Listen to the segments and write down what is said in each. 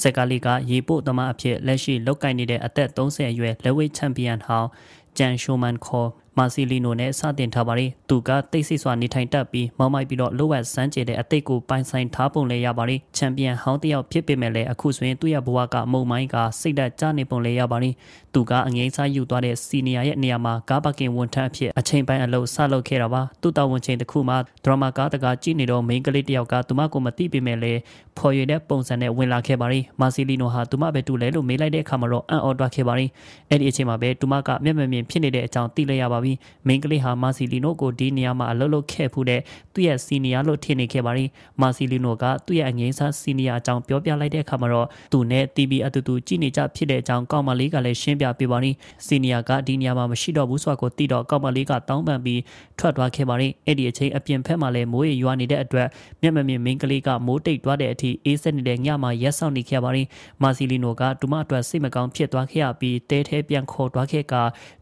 ဆက်ကလေးကရေပို့သမားအဖြစ်လက်ရှိလောက်ကင်နေတဲ့အသက်30အရွယ်လက်ဝဲချန်ပီယံဟောင်းဂျန်ရှိုမန်ခေါ်မာစီလီနိုနဲ့စတင်ထားပါတယ်။သူကတိတ်ဆိတ်စွာနေထိုင်တတ်ပြီးမောင်းမိုက်ပြီးတော့လိုဝက်စမ်းကျင်တဲ့အသိကိုပိုင်ဆိုင်ထားပုံလည်းရပါတယ်။ချန်ပီယံဟောင်းတစ်ယောက်ဖြစ်ပေမဲ့လည်းအခုဆိုရင်သူ့ရဲ့ဘဝကမုံမိုင်းကစိတ်ဓာတ်ကျနေပုံလည်းရပါတယ်။သူကအငိမ့်စားယူသွားတဲ့စီနီယာရဲ့နေရာမှာကားပါကင်ဝန်ထမ်းအဖြစ်အချိန်ပိုင်းအလုပ်ဆက်လုပ်ခဲ့တာပါ။သူ့တာဝန်ချိန်တစ်ခုမှာဒရမာကားတကာကြည့်နေတော့မိန်းကလေးတစ်ယောက်ကသူမကိုမသိပေမဲ့လည်းဖော်ရတဲ့ပုံစံနဲ့ဝင်လာခဲ့ပါတယ်။မာစီလီနိုဟာသူမပဲတူလဲလို့မေးလိုက်တဲ့အခါမှာတော့အံ့ဩသွားခဲ့ပါတယ်။အဲ့ဒီအချိန်မှာပဲသူမကမျက်မှန်မြင်ဖြစ်နေတဲ့အကြောင်းသိလိုက်ရပါပြီးမိန်ကလေးဟာမာစီလီနိုကိုဒီနေရာမှာအလုပ်လုပ်ခဲ့ဖူးတဲ့သူ့ရဲ့စီနီယာလို့ထင်နေခဲ့ပါရင်မာစီလီနိုကသူ့ရဲ့အငိမ့်စားစီနီယာအကြောင်းပြောပြလိုက်တဲ့အခါမှာတော့သူနဲ့ TV အတူတူကြည့်နေကြဖြစ်တဲ့အကြောင်းကောင်မလေးကလည်းရှင်းပြပေးပါရင်စီနီယာကဒီနေရာမှာမရှိတော့ဘူးဆိုတာကိုသိတော့ကောင်မလေးကတောင်းပန်ပြီးထွက်သွားခဲ့ပါရင်အဲ့ဒီအချိန်အပြင်ဘက်မှာလည်းမိုးရေရွာနေတဲ့အတွက်မျက်မမြင်မိန်ကလေးကမိုးတိတ်သွားတဲ့အထိအေးဆက်နေတဲ့ညမှာရက်ဆောင်နေခဲ့ပါရင်မာစီလီနိုကသူမအတွက်စိတ်မကောင်းဖြစ်သွားခဲ့ရပြီးတဲထဲပြန်ခေါ်သွားခဲ့က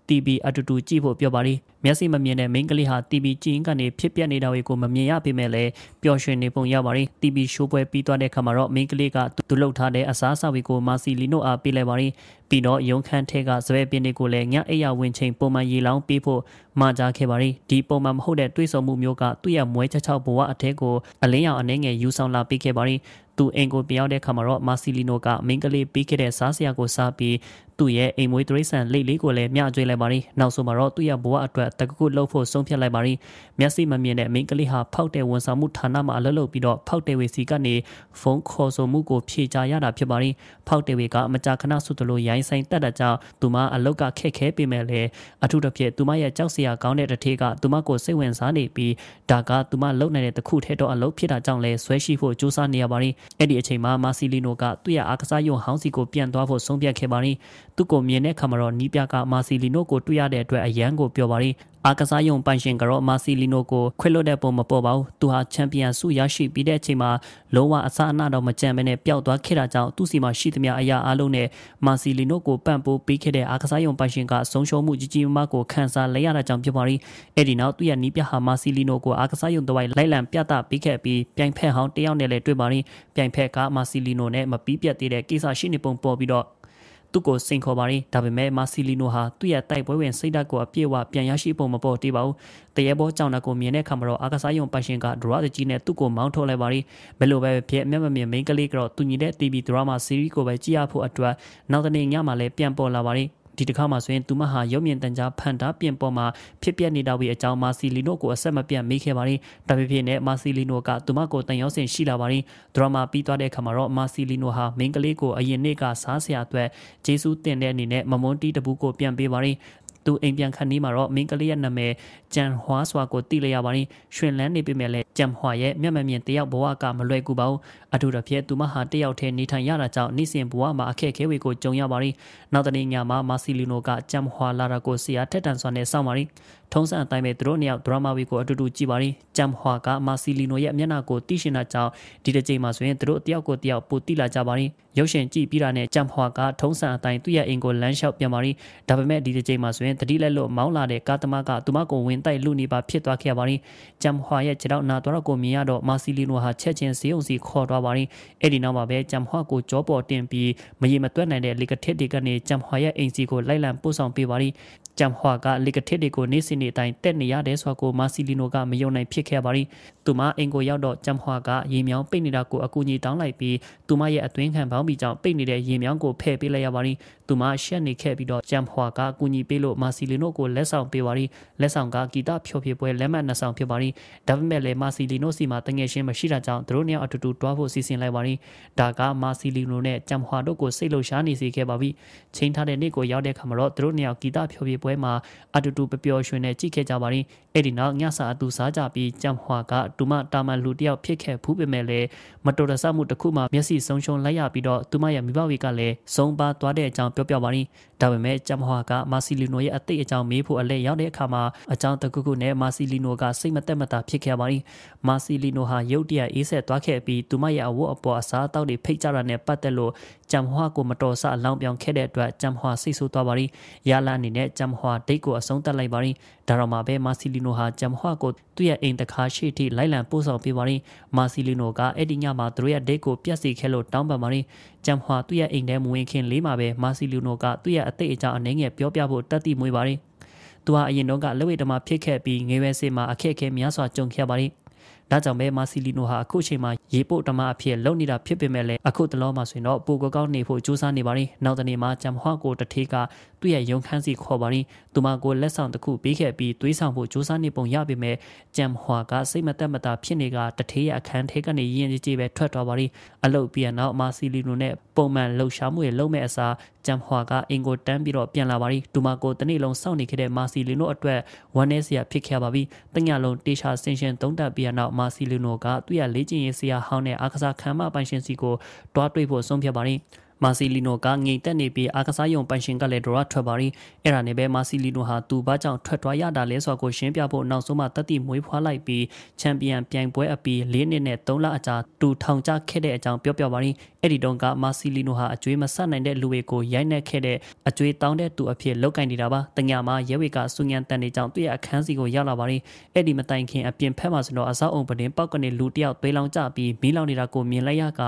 TB အတူတူကြည့်ဖို့ပြောပါရီမျက်စိမမြင်တဲ့မိန်းကလေးဟာ TB ကြည့်ရင်းကနေဖြစ်ပျက်နေတာတွေကိုမမြင်ရပေမဲ့လည်းပျော်ရွှင်နေပုံရပါရီ TB ရှိုးပွဲပြီးသွားတဲ့အခါမှာတော့မိန်းကလေးကသူ့လှုပ်ထားတဲ့အစားအစာတွေကိုမာစီလီနိုအားပေးလိုက်ပါရီပြီးတော့ရုံခန်းထဲကစပယ်ပင်တွေကိုလည်းညအိယာဝင်ချိန်ပုံမှန်ရေလောင်းပေးဖို့မှာကြားခဲ့ပါရီဒီပုံမှန်မဟုတ်တဲ့တွေးဆမှုမျိုးကသူ့ရဲ့မွဲချောက်ချောက်ဘဝအထက်ကိုအလင်းရောင်အနေငယ်ယူဆောင်လာပေးခဲ့ပါရီသူအင်ကိုပြောင်းတဲ့ခါမှာတော့မာစီလီနိုကမိန်းကလေးပေးခဲ့တဲ့စားစရာကိုစားပြီးသူ့ရဲ့အိမ်မွေးတရိษံလိတ်လေးကိုလည်းမျှကြွေးလိုက်ပါရီနောက်ဆုံးမှာတော့သူ့ရဲ့ဘဝအတွက်တကကုလှုပ်ဖို့ဆုံးဖြတ်လိုက်ပါရီမျက်စိမမြင်တဲ့မိန်းကလေးဟာဖောက်တဲ့ဝန်ဆောင်မှုဌာနမှာအလုပ်လုပ်ပြီးတော့ဖောက်တဲ့ဝေစီကနေဖုန်းခေါ်ဆိုမှုကိုဖြေကြားရတာဖြစ်ပါရီဖောက်တဲ့ဝေကအမကြာခဏဆုတလို့ရိုင်းဆိုင်တက်တာကြောင့်သူမအလုပ်ကခက်ခဲပေမဲ့လည်းအထူးသဖြင့်သူမရဲ့ကြောက်စရာကောင်းတဲ့တစ်ထည်ကသူမကိုစိတ်ဝင်စားနေပြီးဒါကသူမလုပ်နိုင်တဲ့တခုထဲတော့အလုပ်ဖြစ်တာကြောင့်လည်းဆွဲရှိဖို့ကြိုးစားနေရပါရီအဲ့ဒီအချိန်မှာမာစီလီနိုကသူ့ရဲ့အားကစားယုံဟောင်းစီကိုပြန်သွားဖို့ဆုံးဖြတ်ခဲ့ပါရီသူ့ကိုမြင်တဲ့အခါမှာတော့နီးပြကမာစီလီနိုကိုတွေ့ရတဲ့အတွက်အယံကိုပြောပါရင်အာကစားယုံပိုင်ရှင်ကတော့မာစီလီနိုကိုခွဲလွတ်တဲ့ပုံမပေါ်ပါဘူး။သူဟာချန်ပီယံဆုရရှိပြီးတဲ့အချိန်မှာလုံးဝအစအနတော့မကြံပဲနဲ့ပျောက်သွားခဲ့တာကြောင့်သူ့စီမှာရှိသမျှအရာအလုံးနဲ့မာစီလီနိုကိုပံ့ပိုးပေးခဲ့တဲ့အာကစားယုံပိုင်ရှင်ကဆုံးရှုံးမှုကြီးကြီးမားမားကိုခံစားလိုက်ရတာကြောင့်ဖြစ်ပါရင်အဲ့ဒီနောက်သူ့ရဲ့နီးပြဟာမာစီလီနိုကိုအာကစားယုံတဝိုက်လိုက်လံပြသပေးခဲ့ပြီးပြိုင်ဖက်ဟောင်းတယောက်နဲ့လည်းတွေ့ပါရင်ပြိုင်ဖက်ကမာစီလီနိုနဲ့မပြီးပြတ်သေးတဲ့ကိစ္စရှိနေပုံပေါ်ပြီးတော့သူ့ကိုစိန်ခေါ်ပါတယ်ဒါပေမဲ့မာစီလီနိုဟာသူ့ရဲ့တိုက်ပွဲဝင်စိတ်ဓာတ်ကိုအပြည့်အဝပြန်ရရှိဖို့မပေါ်သေးပါဘူးတရေဘောကြောင့်တကိုမြင်တဲ့ခါမှာတော့အာကစားယုံပိုင်ရှင်ကဒရတ်ကြီးနဲ့သူ့ကိုမောင်းထုတ်လိုက်ပါတယ်ဘယ်လိုပဲဖြစ်အမျက်မမြင်မိန်းကလေးကတော့သူညီတဲ့ TV ဒရမာ series ကိုပဲကြည့်ရဖို့အတွက်နောက်တနေ့ညမှာလည်းပြန်ပေါ်လာပါတယ်ဒီတစ်ခါမှဆိုရင်သူမဟာရုပ်မြင်သံကြားဖန်တာပြင်ပေါ်မှာဖြစ်ပျက်နေတာဝေအကြောင်းမာစီလီနိုကိုအဆက်မပြတ်မေးခဲ့ပါတယ်ဒါပေဖြစ်နဲ့မာစီလီနိုကသူမကိုတန်ရောက်စင်ရှိလာပါတယ်ဒရမာပြီးသွားတဲ့အခါမှာတော့မာစီလီနိုဟာမင်းကလေးကိုအရင်နေ့ကစားစရာအတွက်ဂျေဆူးတင်တဲ့အနေနဲ့မမွန်တီတပူးကိုပြန်ပေးပါတယ်သူအိမ်ပြန်ခန်းနေမှာတော့မင်းကလေးရဲ့နာမည်ကြံဟွာစွာကိုသိလျက်ရပါရင်ရှင်လန်းနေပြီမဲ့လဲကြံဟွာရဲ့မျက်မမြင်တယောက်ဘဝကမလွယ်ကူပါဘူးအထူးသဖြင့်သူမဟာတယောက်တည်းနေထိုင်ရတာကြောင့်နေ့စဉ်ဘဝမှာအခက်အခဲတွေကိုကြုံရပါရင်နောက်တနေ့ညမှာမာစီလီနိုကကြံဟွာလာတာကိုဆရာထက်တန်စွာနဲ့စောင့်ပါရင်ထုံးစံအတိုင်းပဲသူတို့နှစ်ယောက်ဒရမာဝီကိုအတူတူကြည့်ပါရင်ကြံဟွာကမာစီလီနိုရဲ့မျက်နှာကိုသိရှင်တာကြောင့်ဒီတစ်ချိန်မှာဆိုရင်သူတို့တယောက်ကိုတယောက်ပိုတိလာကြပါရင်ရုပ်ရှင်ကြည့်ပြီးတာနဲ့ကြံဟွာကထုံးစံအတိုင်းသူ့ရဲ့အိမ်ကိုလမ်းလျှောက်ပြန်ပါရင်ဒါပေမဲ့ဒီတစ်ချိန်မှာဆိုရင်တတိလက်လို့မောင်းလာတဲ့ကာသမားကသူမကိုဝင်ဝင်တိုက်လူနေပါဖြစ်သွားခဲ့ရပါတယ်။ဂျမ်ဟွာရဲ့ခြေထောက်နာသွားတော့ကိုမြင်ရတော့မာစီလီနိုဟာချက်ချင်းစေုံစီခေါ်သွားပါတယ်။အဲ့ဒီနောက်မှာပဲဂျမ်ဟွာကိုကြောပေါ်တင်ပြီးမရေမသွက်နိုင်တဲ့လီကထစ်တွေကနေဂျမ်ဟွာရဲ့အိမ်စီကိုလိုက်လံပို့ဆောင်ပေးပါတယ်ကြမ်ဟွာကလီကထစ်တွေကိုနေ့စဉ်နေ့တိုင်းတက်နေရတယ်ဆိုတာကိုမာစီလီနိုကမယုံနိုင်ဖြစ်ခဲ့ပါရီသူမအင်ကိုရောက်တော့ကြမ်ဟွာကရေမြောင်းပိတ်နေတာကိုအကူအညီတောင်းလိုက်ပြီးသူမရဲ့အတွင်းခံပေါင်းပြီးကြောင့်ပိတ်နေတဲ့ရေမြောင်းကိုဖယ်ပေးလိုက်ရပါရီသူမရှက်နေခဲ့ပြီးတော့ကြမ်ဟွာကအကူအညီပေးလို့မာစီလီနိုကိုလက်ဆောင်ပေးပါရီလက်ဆောင်ကဂီတဖျော်ဖြေပွဲလက်မှတ်နှစ်ဆောင်ဖြစ်ပါရီဒါပေမဲ့လည်းမာစီလီနိုစီမှာတငယ်ချင်းမရှိတာကြောင့်သူတို့နှစ်ယောက်အတူတူတွားဖို့စီစဉ်လိုက်ပါရီဒါကမာစီလီနိုနဲ့ကြမ်ဟွာတို့ကိုစိတ်လှုပ်ရှားနေစေခဲ့ပါပြီချိန်ထားတဲ့နေ့ကိုရောက်တဲ့အခါမှာတော့သူတို့နှစ်ယောက်ဂီတဖျော်ဖြေပွဲပွဲမှာအတူတူပပျော်ရွှင်နဲ့ကြည့်ခဲ့ကြပါရင်အဲ့ဒီနောက်ညစာအတူစားကြပြီးကြံဟွာကသူမတာမန်လူတယောက်ဖြစ်ခဲ့ဖူးပေမဲ့လည်းမတော်တဆမှုတစ်ခုမှမျက်စိဆုံးရှုံးလိုက်ရပြီးတော့သူမရဲ့မိဘဝေကလည်းဆုံးပါသွားတဲ့အကြောင်းပြောပြပါရင်ဒါပေမဲ့ကြံဟွာကမာစီလီနိုရဲ့အသိအကြောင်းမေးဖို့အလဲရောက်တဲ့အခါမှာအကြောင်းတကူကူနဲ့မာစီလီနိုကစိတ်မသက်မသာဖြစ်ခဲ့ပါရင်မာစီလီနိုဟာရုတ်တရက်အေးဆက်သွားခဲ့ပြီးသူမရဲ့အဝတ်အပေါ်အစားအသောက်တွေဖိတ်ကြတာနဲ့ပတ်သက်လို့ကြံဟွာကိုမတော်ဆအလောင်းပြောင်းခဲ့တဲ့အတွက်ကြံဟွာစိတ်ဆိုးသွားပါရင်ရာလာအနေနဲ့ကြံဂျမ်ဟွာဒိတ်ကိုအဆုံးသတ်လိုက်ပါရင်ဒါတော့မှပဲမာစီလီနိုဟာဂျမ်ဟွာကိုသူ့ရဲ့အိမ်တခါရှိထိလိုက်လံပို့ဆောင်ပေးပါရင်မာစီလီနိုကအဲ့ဒီညမှာသူတို့ရဲ့ဒိတ်ကိုပြတ်စီခဲ့လို့တောင်းပန်ပါရင်ဂျမ်ဟွာသူ့ရဲ့အိမ်ထဲမဝင်ခင်လေးမှာပဲမာစီလီနိုကသူ့ရဲ့အသိအကြောင်းအနည်းငယ်ပြောပြဖို့တတ်သိမွေးပါရင်သူဟာအရင်တော့ကလက်ဝဲတမဖြစ်ခဲ့ပြီးငွေဝဲစစ်မှာအခက်အခဲများစွာကြုံခဲ့ပါရင်ဒါကြောင့်ပဲမာစီလီနိုဟာအခုချိန်မှာရေပို့တမအဖြစ်လုံနေတာဖြစ်ပေမဲ့လည်းအခုတလောမှာဆိုရင်တော့ပိုကောကောင်းနေဖို့ကြိုးစားနေပါတယ်။နောက်တနေ့မှာဂျမ်ဟွာကိုတထေးကသူ့ရဲ့ရုံခန်းစီခေါ်ပါရင်သူမကိုလက်ဆောင်တစ်ခုပေးခဲ့ပြီးသွေးဆောင်ဖို့ကြိုးစားနေပုံရပေမဲ့ကြမ်ဟွာကစိတ်မသက်မသာဖြစ်နေကတထေးရဲ့အခန်းထဲကနေရင်းကြီးပဲထွက်သွားပါရင်အလုတ်ပြန်တော့မာစီလီလိုနဲ့ပုံမှန်လှုပ်ရှားမှုတွေလုပ်မဲ့အစားကြမ်ဟွာကအင်ကိုတန်းပြီးတော့ပြန်လာပါရင်သူမကိုတနေ့လုံးစောင့်နေခဲ့တဲ့မာစီလီလိုအတွက်ဝမ်းနည်းစရာဖြစ်ခဲ့ပါပြီ။တညလုံးတေချာဆင်ရှင်သုံးတက်ပြီးတော့မာစီလီလိုကသူ့ရဲ့လေ့ကျင့်ရေးဆရာဟောင်းတဲ့အားကစားခံမပိုင်ရှင်စီကိုတွားတွေ့ဖို့ဆုံးဖြတ်ပါရင်မာစီလီနိုကငိန်တက်နေပြီးအာကစားယုံပိုင်ရှင်ကလည်းဒရထွက်ပါရီအဲ့ဒါနဲ့ပဲမာစီလီနိုဟာသူ့ဘာကြောင့်ထွက်သွားရတာလဲဆိုတာကိုရှင်းပြဖို့နောက်ဆုံးမှတက်တိမွေးဖွားလိုက်ပြီးချန်ပီယံပြိုင်ပွဲအပြီး၄နှစ်နဲ့၃လအကြာတူထောင်ကျခဲ့တဲ့အကြောင်းပြောပြပါရီအဲ့ဒီတုန်းကမာဆီလီနိုဟာအကျွေးမဆနိုင်တဲ့လူတွေကိုရိုက်နှက်ခဲ့တဲ့အကျွေးတောင်းတဲ့သူအဖြစ်လောက်ကင်နေတာပါတညာမှာရဲဝေကစုညံတန်နေကြောင်းသူ့ရဲ့အခန်းစီကိုရောက်လာပါရင်အဲ့ဒီမတိုင်ခင်အပြင်ဖက်မှာဆိုတော့အဆောက်အုံပတင်းပေါက်ကနေလူတယောက်သွေးလောင်ကျပြီးမီးလောင်နေတာကိုမြင်လိုက်ရက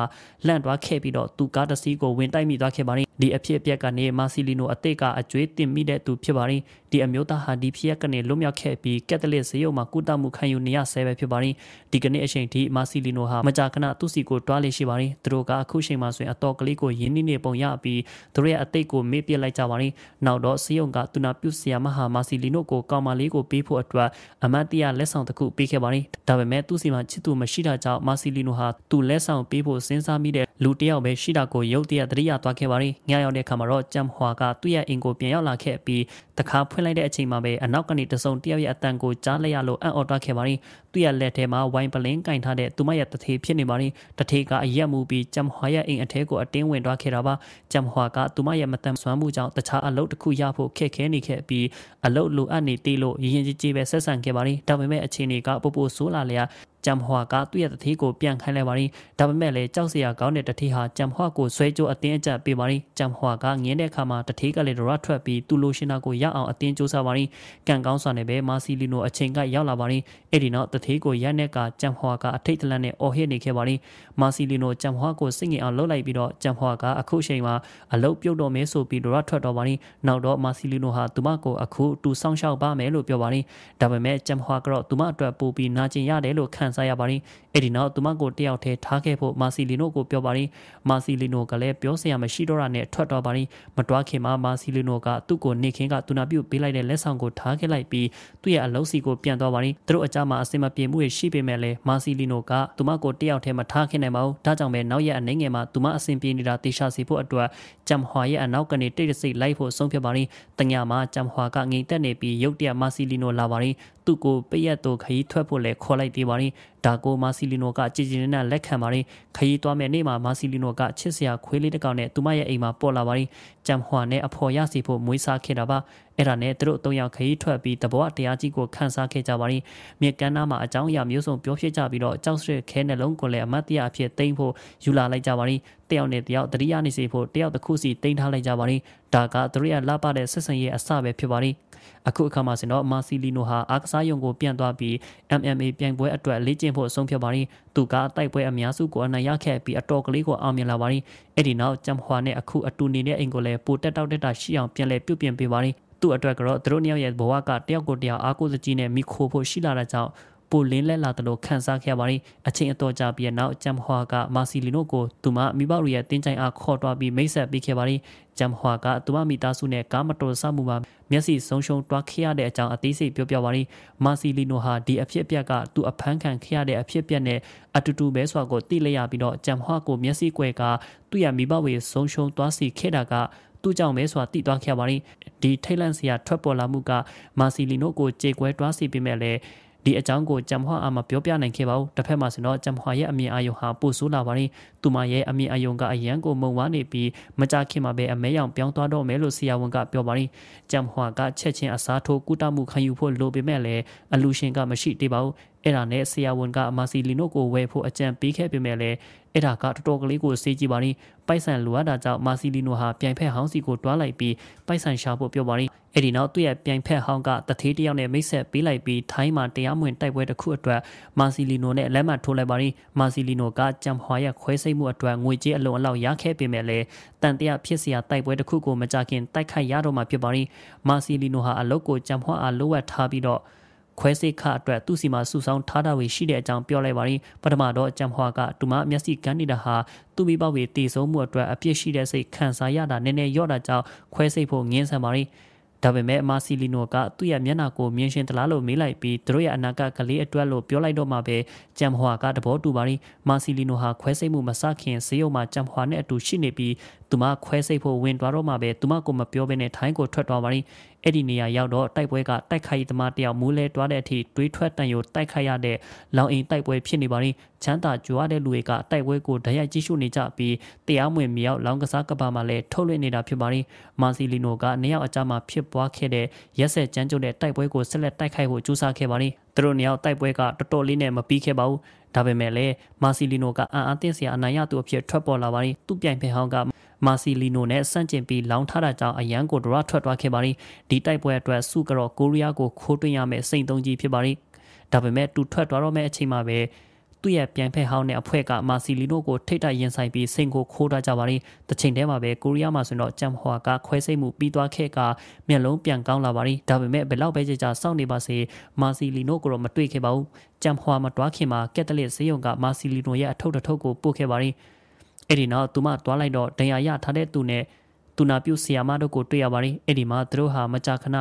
လန့်သွားခဲ့ပြီးတော့သူကားတစ်စီးကိုဝင်တိုက်မိသွားခဲ့ပါရင်ဒီအဖြစ်အပျက်ကနေမာစီလီနိုအသစ်ကအကျွေးတင်မိတဲ့သူဖြစ်ပါရင်ဒီအမျိုးသားဟာဒီဖြစ်ရပ်ကနေလွတ်မြောက်ခဲ့ပြီးကက်သလစ်ဇယုံမှာကုသမှုခံယူနေရဆဲပဲဖြစ်ပါရင်ဒီကနေ့အချိန်ထိမာစီလီနိုဟာမကြာခဏသူ့စီကိုတွားလေရှိပါရင်သူတို့ကအခုချိန်မှာဆိုရင်အတော်ကလေးကိုယင်းနှီးနေပုံရပြီးသူတို့ရဲ့အသိကိုမေ့ပြစ်လိုက်ကြပါရင်နောက်တော့ဇယုံကသူနာပြုဆရာမဟာမာစီလီနိုကိုကောင်မလေးကိုပေးဖို့အတွက်အမတ်တရလက်ဆောင်တစ်ခုပေးခဲ့ပါရင်ဒါပေမဲ့သူ့စီမှာချစ်သူမရှိတာကြောင့်မာစီလီနိုဟာသူလက်ဆောင်ပေးဖို့စဉ်းစားမိတဲ့လူတယောက်ပဲရှိတာကိုရုတ်တရက်သတိရသွားခဲ့ပါရီညရောက်တဲ့အခါမှာတော့ကျမ်ဟွာကသူ့ရဲ့အင်ကိုပြန်ရောက်လာခဲ့ပြီးတခါဖွင့်လိုက်တဲ့အချိန်မှာပဲအနောက်ကနေတစုံတယောက်ရဲ့အတန်ကိုကြားလိုက်ရလို့အံ့ဩသွားခဲ့ပါရီသူ့ရဲ့လက်ထဲမှာဝိုင်းပလင်းကင်ထားတဲ့သူမရဲ့တထေဖြစ်နေပါတယ်တထေကအရက်မူပြီးဂျမ်ဟွာရဲ့အိမ်အထဲကိုအတင်းဝင်သွားခဲ့တာပါဂျမ်ဟွာကသူမရဲ့မတန်ဆွမ်းမှုကြောင့်တခြားအလုပ်တစ်ခုရဖို့ခက်ခဲနေခဲ့ပြီးအလုပ်လိုအပ်နေသေးလို့ရရင်ကြီးကြီးပဲဆက်ဆံခဲ့ပါတယ်ဒါပေမဲ့အခြေအနေကပိုပိုဆိုးလာလျာဂျမ်ဟွာကသူ့ရဲ့တထေကိုပြန်ခိုင်းလိုက်ပါရင်ဒါပေမဲ့လည်းကြောက်စရာကောင်းတဲ့တထေဟာဂျမ်ဟွာကိုဆွဲကြိုးအတင်းအကျပ်ပေးပါရင်ဂျမ်ဟွာကငင်းတဲ့အခါမှာတထေကလည်းဒရထွက်ပြီးသူ့လိုရှင်နာကိုရအောင်အတင်းကြိုးစားပါရင်ကံကောင်းစွာနဲ့ပဲမာစီလီနိုအချိန်ကရောက်လာပါရင်အဲ့ဒီနောက်တသေးကိုရက်နဲ့ကကြံဟွာကအထိတ်တလန့်နဲ့အော်ဟစ်နေခဲ့ပါလိမ့်မာစီလီနိုကြံဟွာကိုစိတ်ငြိမ်အောင်လှုပ်လိုက်ပြီးတော့ကြံဟွာကအခုချိန်မှာအလုတ်ပြုတ်တော့မဲဆိုပြီးတော့ထွက်တော့ပါလိမ့်နောက်တော့မာစီလီနိုဟာသူမကိုအခုတူဆောင်ရှောက်ပါမယ်လို့ပြောပါလိမ့်ဒါပေမဲ့ကြံဟွာကတော့သူမအတွက်ပိုပြီးနာကျင်ရတယ်လို့ခံစားရပါလိမ့်အဲ့ဒီနောက်သူမကိုတယောက်တည်းထားခဲ့ဖို့မာစီလီနိုကိုပြောပါလိမ့်မာစီလီနိုကလည်းပြောစရာမရှိတော့တာနဲ့ထွက်တော့ပါလိမ့်မတွားခင်မှာမာစီလီနိုကသူ့ကိုနေခင်းကသူနာပြုတ်ပေးလိုက်တဲ့လက်ဆောင်ကိုထားခဲ့လိုက်ပြီးသူ့ရဲ့အလုတ်စီကိုပြန်သွားပါလိမ့်သူတို့အကြမှာအစင်မပြင်မှုတွေရှိပေမဲ့လည်းမာစီလီနိုကသူမကိုတယောက်တည်းမထားခင်နိုင်ပါဘူးဒါကြောင့်ပဲနောက်ရက်အနှိမ်ငယ်မှာသူမအဆင်ပြေနေတာတေချာစီဖို့အတွက်ဂျမ်ဟွာရဲ့အနောက်ကနေတိတ်တဆိတ်လိုက်ဖို့ဆုံးဖြတ်ပါရင်တညမှာဂျမ်ဟွာကငိန်တက်နေပြီးရုတ်တရက်မာစီလီနိုလာပါရင်သူ့ကိုပရက်တို့ခရီးထွက်ဖို့လဲခေါ်လိုက်သေးပါရင်ဒါကိုမာစီလီနိုကကြည်ကြည်နဲ့လက်ခံပါရင်ခရီးသွားမဲ့နေ့မှာမာစီလီနိုကချစ်စရာခွေးလေးတစ်ကောင်နဲ့သူမရဲ့အိမ်မှာပေါ်လာပါရင်ကြံဟွာနဲ့အဖော်ရစီဖို့မွေးစားခဲ့တာပါအဲ့ဒါနဲ့သူတို့အုံရောက်ခရီးထွက်ပြီးတဘောတရားကြီးကိုခန်းစားခဲ့ကြပါရင်မြက်ကန်းသားမှာအကြောင်းအရာမျိုးစုံပြောဖြစ်ကြပြီးတော့ကြောက်စရခဲနှလုံးကိုလည်းအမတ်တရားအဖြစ်တိမ့်ဖို့ယူလာလိုက်ကြပါရင်တယောက်နဲ့တယောက်တတိယနေစီဖို့တယောက်တစ်ခုစီတိမ့်ထားလိုက်ကြပါရင်ဒါကသူတို့ရဲ့လပတဲ့ဆက်ဆံရေးအစပဲဖြစ်ပါရင်အခုအခါမှာစင်တော့မာစီလီနိုဟာအားကစားရုံကိုပြန်သွားပြီး MMA ပြိုင်ပွဲအတွက်လေ့ကျင့်ဖို့ဆုံးဖြတ်ပါရင်သူကတိုက်ပွဲအများစုကိုအနိုင်ရခဲ့ပြီးအတော်ကလေးကိုအောင်မြင်လာပါရင်အဲ့ဒီနောက်ဂျမ်ဟွာနဲ့အခုအတူနေတဲ့အင်ကိုလည်းပိုတက်တောက်တက်တာရှိအောင်ပြန်လဲပြုပြင်ပေးပါရင်သူ့အတွက်ကတော့သူတို့နှစ်ယောက်ရဲ့ဘဝကတယောက်ကိုတယောက်အားကိုးစကြည့်နဲ့မိခိုးဖို့ရှိလာတာကြောင့်ပိုလင်းလက်လာတယ်လို့ခန်းစားခဲ့ရပါတယ်အချိန်အတော်ကြာပြီးနောက်ဂျမ်ဟွာကမာစီလီနိုကိုသူမမိဘတို့ရဲ့တင်းကြိုင်အားခေါ်သွားပြီးမိတ်ဆက်ပေးခဲ့ပါတယ်ဂျမ်ဟွာကသူမမိသားစုနဲ့ကားမတော်ဆမှုမှာမျက်စိဆုံးရှုံးတွားခဲ့ရတဲ့အကြောင်းအသေးစိတ်ပြောပြပါရင်းမာစီလီနိုဟာဒီအဖြစ်အပျက်ကသူအဖမ်းခံခဲ့ရတဲ့အဖြစ်အပျက်နဲ့အတူတူပဲဆိုတာကိုသိလိုက်ရပြီးတော့ဂျမ်ဟွာကိုမျက်စိကွယ်ကသူ့ရဲ့မိဘဝေဆုံးရှုံးတွားစီခဲ့တာကသူ့ကြောင့်ပဲဆိုတာသိသွားခဲ့ပါရင်းဒီထိတ်လန့်စရာထွက်ပေါ်လာမှုကမာစီလီနိုကိုကြေကွဲတွားစီပေးမဲ့လည်းဒီအကြောင်းကိုကျမ်ဟွာအာမပြောပြနိုင်ခဲ့ပါဘူးတစ်ဖက်မှာဆိုတော့ကျမ်ဟွာရဲ့အမြင်အာရုံဟာပိုဆိုးလာပါတယ်သူမရဲ့အမြင်အာရုံကအရန်ကိုမုံဝါနေပြီးမကြခင်မှာပဲအမဲရောင်ပြောင်းသွားတော့မယ်လို့ဆရာဝန်ကပြောပါတယ်ကျမ်ဟွာကချက်ချင်းအစားထိုးကုတမှုခံယူဖို့လိုပေမဲ့လည်းအလူရှင်ကမရှိသေးပါဘူးအဲ့ဒါနဲ့ဆရာဝန်ကအမာစီလီနိုကိုဝယ်ဖို့အကြံပေးခဲ့ပေမဲ့လည်းအဲ့ဒါကတော်တော်ကလေးကိုစေးကြည့်ပါရင်ပိုက်ဆံလိုအပ်တာကြောင့်မာစီလီနိုဟာပြိုင်ဖက်ဟောင်းစီကိုတွားလိုက်ပြီးပိုက်ဆံရှာဖို့ပြောပါရင်အဲ့ဒီနောက်သူ့ရဲ့ပြိုင်ဖက်ဟောင်းကတထေးတယောက်နဲ့မိတ်ဆက်ပေးလိုက်ပြီးထိုင်းမှာတရားမဝင်တိုက်ပွဲတစ်ခုအတွက်မာစီလီနိုနဲ့လက်မှတ်ထိုးလိုက်ပါရင်မာစီလီနိုကကြံဟွာရဲ့ခွဲစိတ်မှုအတွက်ငွေကြေးအလုံအလောက်ရခဲ့ပေမဲ့လည်းတန်တရားဖြစ်စရာတိုက်ပွဲတစ်ခုကိုမကြခင်တိုက်ခိုက်ရတော့မှဖြစ်ပါရင်မာစီလီနိုဟာအလုတ်ကိုကြံဟွာအားလိုအပ်ထားပြီးတော့ခွဲစိတ်ခအတွက်သူ့စီမှာစုဆောင်းထားတာတွေရှိတဲ့အကြောင်းပြောလိုက်ပါရင်ပထမတော့အကြံဟွာကသူမမျက်စိကန်းနေတာဟာသူ့မိဘတွေတည်ဆုံးမှုအတွက်အပြစ်ရှိတဲ့စိတ်ခံစားရတာနည်းနည်းလျော့တာကြောင့်ခွဲစိတ်ဖို့ငင်းဆန်ပါရင်ဒါပေမဲ့အမစီလီနိုကသူ့ရဲ့မျက်နှာကိုမြင်ရှင်သလားလို့မေးလိုက်ပြီးသူတို့ရဲ့အနာဂတ်ကလေးအတွက်လို့ပြောလိုက်တော့မှပဲကြံဟွာကတဘောတူပါရင်မာစီလီနိုဟာခွဲစိတ်မှုမစခင်ဈေးရုံမှာကြံဟွာနဲ့အတူရှိနေပြီးသူမခွဲစိတ်ဖို့ဝင်သွားတော့မှပဲသူမကိုမပြောဘဲနဲ့ထိုင်းကိုထွက်သွားပါရင်အဲ့ဒီနေရာရောက်တော့တိုက်ပွဲကတိုက်ခိုက်သမားတယောက်မူးလဲတွားတဲ့အထိတွေးထွက်တန်ယိုတိုက်ခိုက်ရတဲ့လောင်အိမ်တိုက်ပွဲဖြစ်နေပါရင်ချမ်းသာကြွားတဲ့လူတွေကတိုက်ပွဲကိုတရားကြည့်ရှုနေကြပြီးတရားမဝင်မြောက်လောင်ကစားကပါမှလည်းထုတ်လွှင့်နေတာဖြစ်ပါရင်မာစီလီနိုကနှစ်ယောက်အကြမ်းမှာဖြစ်ပွားခဲ့တဲ့ရက်ဆက်ကြမ်းကြုတ်တဲ့တိုက်ပွဲကိုဆက်လက်တိုက်ခိုက်ဖို့ကြိုးစားခဲ့ပါရင်သူတို့နှစ်ယောက်တိုက်ပွဲကတော်တော်လေးနဲ့မပြီးခဲ့ပါဘူးဒါပေမဲ့လည်းမာစီလီနိုကအံ့အားသင့်စရာအနိုင်ရသူအဖြစ်ထွက်ပေါ်လာပါရင်သူ့ပြိုင်ဖက်ဟောင်းကမာစီလီနိုနဲ့ဆန့်ကျင်ပြီးလောင်းထားတာကြောင့်အရန်ကိုဒရထွက်သွားခဲ့ပါရင်ဒီတိုက်ပွဲအတွက်စုကတော့ကိုရီးယားကိုခိုးတွင်းရမယ့်စိန်သုံးကြီးဖြစ်ပါရင်ဒါပေမဲ့သူထွက်သွားတော့မယ့်အချိန်မှာပဲသူ့ရဲ့ပြန်ဖက်ဟောင်းတဲ့အဖွဲ့ကမာစီလီနိုကိုထိတ်တိုက်ရင်ဆိုင်ပြီးစိန်ကိုခိုးထားကြပါရင်တစ်ချိန်တည်းမှာပဲကိုရီးယားမှာဆိုတော့ဂျမ်ဟွာကခွဲစိတ်မှုပြီးသွားခဲ့ကမျက်လုံးပြန်ကောင်းလာပါရင်ဒါပေမဲ့ဘယ်လောက်ပဲကြာကြာစောင့်နေပါစေမာစီလီနိုကိုတော့မတွေ့ခဲ့ပါဘူးဂျမ်ဟွာမတွားခင်မှာကက်တလစ်ဇေယုံကမာစီလီနိုရဲ့အထုပ်တထုပ်ကိုပို့ခဲ့ပါရင်အဲ့ဒီနောက်သူမသွားလိုက်တော့ဒဏ်ရာရထားတဲ့သူနဲ့သူနာပြုဆရာမတို့ကိုတွေ့ရပါတယ်အဲ့ဒီမှာသူတို့ဟာမကြာခဏ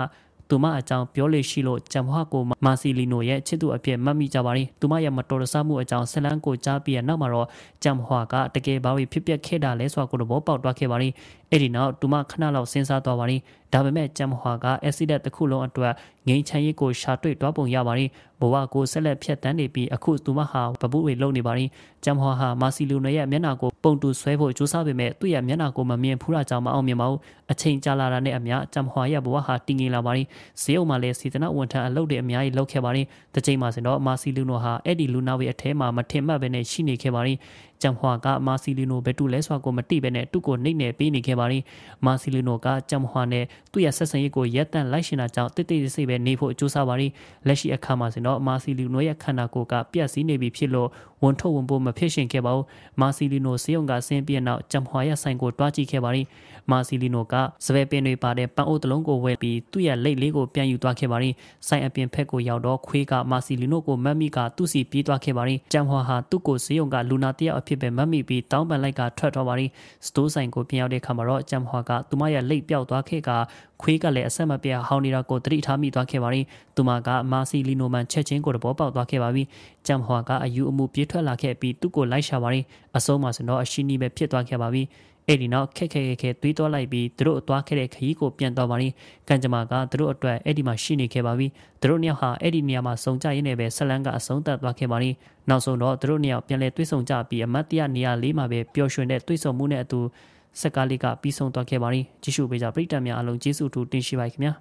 သူမအကြောင်းပြောလေရှိလို့ဂျမ်ဟွာကိုမာစီလီနိုရဲ့ချစ်သူအဖြစ်မှတ်မိကြပါတယ်။သူမရဲ့မတော်တဆမှုအကြောင်းဆလန်းကိုကြားပြီးနောက်မှာတော့ဂျမ်ဟွာကတကယ်ဘာတွေဖြစ်ပျက်ခဲ့တာလဲဆိုတာကိုတော့ပေါက်သွားခဲ့ပါတယ်။အဲ့ဒီနောက်သူမခဏလောက်စဉ်းစားသွားပါတယ်။ဒါပေမဲ့ဂျမ်ဟွာက accident တစ်ခုလုံးအတွက်ငိမ့်ချမ်းရေးကိုရှာတွေ့တွားပုံရပါတယ်။ဘဝကိုဆက်လက်ဖြတ်တန်းနေပြီးအခုသူမဟာပပုတွေလုံနေပါတယ်။ဂျမ်ဟောဟာမာစီလူနယ်ရဲ့မျက်နှာကိုပုံတူဆွဲဖို့ကြိုးစားပေမဲ့သူ့ရဲ့မျက်နှာကိုမမြင်ဖူးတာကြောင့်မအောင်မြင်ပါဘူး။အချိန်ကြာလာတာနဲ့အမျှဂျမ်ဟောရဲ့ဘဝဟာတည်ငြိမ်လာပါတယ်။ဇေယုံမှာလည်းစေတနာဝန်ထမ်းအလုပ်တွေအများကြီးလုပ်ခဲ့ပါတယ်။တစ်ချိန်မှာစင်တော့မာစီလူနိုဟာအဲ့ဒီလူနာဝေအထဲမှာမထင်မှတ်ပဲနဲ့ရှိနေခဲ့ပါတယ်။ကျန်ဟွာကမာစီလီနိုဘယ်တူလဲဆိုတာကိုမတိပဲနဲ့သူ့ကိုနှိမ့်နေပေးနေခဲ့ပါရင်မာစီလီနိုကကျန်ဟွာနဲ့သူ့ရဲ့ဆက်ဆံရေးကိုရက်တန့်လိုက်ရှင်တာကြောင့်တိတ်တိတ်ဆိတ်ဆိတ်ပဲနေဖို့ကြိုးစားပါရင်လက်ရှိအခါမှာဆိုတော့မာစီလီနိုရဲ့ခန္ဓာကိုယ်ကပြက်စီးနေပြီဖြစ်လို့ဝန်ထုတ်ဝန်ပိုးမဖြစ်ရှင်ခဲ့ပါဘူးမာစီလီနိုစေုံကဆင်းပြင်းနောက်ကျန်ဟွာရဲ့ဆိုင်ကိုတွားကြည့်ခဲ့ပါရင်မာစီလီနိုကစပယ်ပင်တွေပါတဲ့ပန်းအိုးတစ်လုံးကိုဝယ်ပြီးသူ့ရဲ့လက်လေးကိုပြန်ယူသွားခဲ့ပါရင်ဆိုင်အပြင်ဖက်ကိုရောက်တော့ခွေးကမာစီလီနိုကိုမတ်မိကသူ့စီပြေးသွားခဲ့ပါရင်ကျန်ဟွာဟာသူ့ကိုစေုံကလူနာတယောက်အဖြစ်ဖြစ်ပေမမိပြီးတောင်းပန်လိုက်ကထွက်သွားပါရီစတိုးဆိုင်ကိုပြင်ရောက်တဲ့အခါမှာတော့အကြံမဟွာကသူမရဲ့လိတ်ပြောက်သွားခဲ့ကခွေးကလည်းအဆက်မပြတ်ဟောင်းနေတာကိုသတိထားမိသွားခဲ့ပါရီသူမကအမာစီလီနိုမန်ချက်ချင်းကိုတဘောပေါက်သွားခဲ့ပါပြီကြံမဟွာကအယူအမူပြေးထွက်လာခဲ့ပြီးသူ့ကိုလိုက်ရှာပါရီအဆုံးမှာဆိုတော့အရှိနီပဲဖြစ်သွားခဲ့ပါပြီအဲ့ဒီနောက်ခက်ခက်ခက်ခက်သွေးသွားလိုက်ပြီးသူတို့အသွားခဲ့တဲ့ခရီးကိုပြန်သွားပါရင်ကံကြမ္မာကသူတို့အတွက်အဲ့ဒီမှာရှိနေခဲ့ပါပြီသူတို့နှစ်ယောက်ဟာအဲ့ဒီနေရာမှာစုံကြရင်းနဲ့ပဲဆက်လန်းကအဆုံးသတ်သွားခဲ့ပါရင်နောက်ဆုံးတော့သူတို့နှစ်ယောက်ပြန်လဲသွေးဆုံကြပြီးအမတ်တရနေရာလေးမှာပဲပျော်ရွှင်တဲ့သွေးဆုံမှုနဲ့အတူစက်ကားလေးကပြီးဆုံးသွားခဲ့ပါရင်ကြည့်ရှုပေးကြပရိသတ်များအားလုံးကျေးဇူးတူတင်ရှိပါခင်ဗျာ